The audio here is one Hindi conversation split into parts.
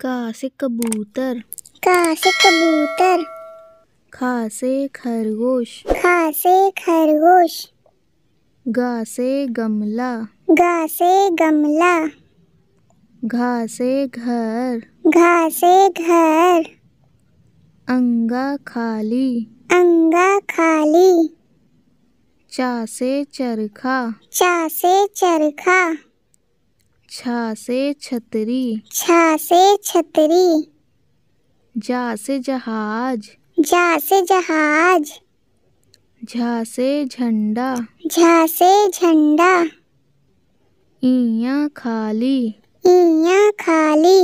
का से कबूतर का से कबूतर खा से खरगोश खा से खरगोश गा से गमला गा से गमला घा से घर घा से घर अंगा खाली अंगा खाली चा से चरखा चा से चरखा छा से छतरी छा से छतरी जा से जहाज जा से जहाज झा से झंडा झा से झंडा इया खाली इया खाली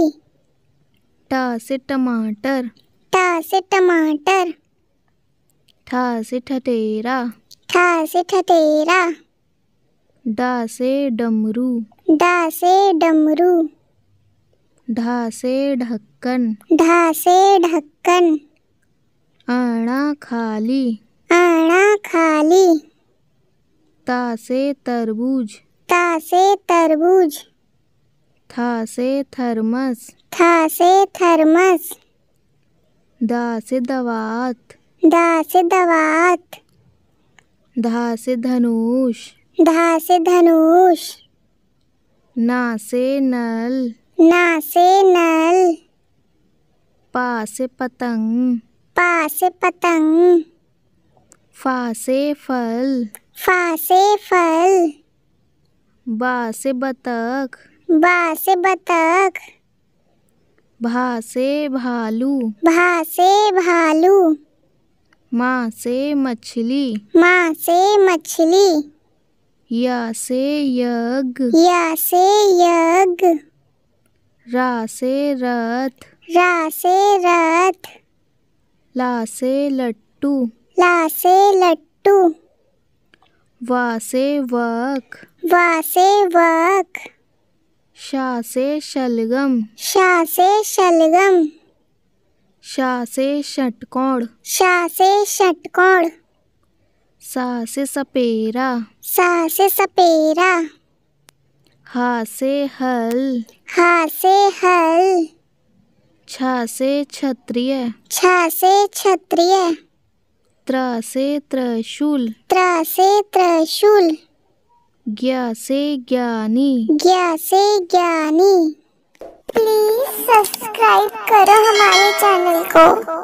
टा से टमाटर टा से टमाटर ठा से ठटेरा ठा से ठटेरा डा से डमरू डा से डमरू ढा से ढक्कन ढा से ढक्कन आना खाली आना खाली ता से तरबूज ता से तरबूज था से थर्मस था से थर्मस दा से दवात दा से दवात धा से धनुष धा से धनुष ना से नल ना से नल पा से पतंग पा से पतंग फा से फल फा से फल बा से बतख बा से बतख भा से भालू भा से भालू माँ से मछली माँ से मछली या से यग या से यग रा से रथ रा से रथ ला से लट्टू ला से लट्टू वा से वक वा से वक शा से शलगम शा से शलगम शा से षटकोण शा से षटकोण सा से सपेरा सा से सपेरा हा से हल हा से हल छा से क्षत्रिय छा से क्षत्रिय त्र से त्रशूल त्र से त्रशूल ज्ञा से ज्ञानी ज्ञा से ज्ञानी प्लीज सब्सक्राइब करो हमारे चैनल को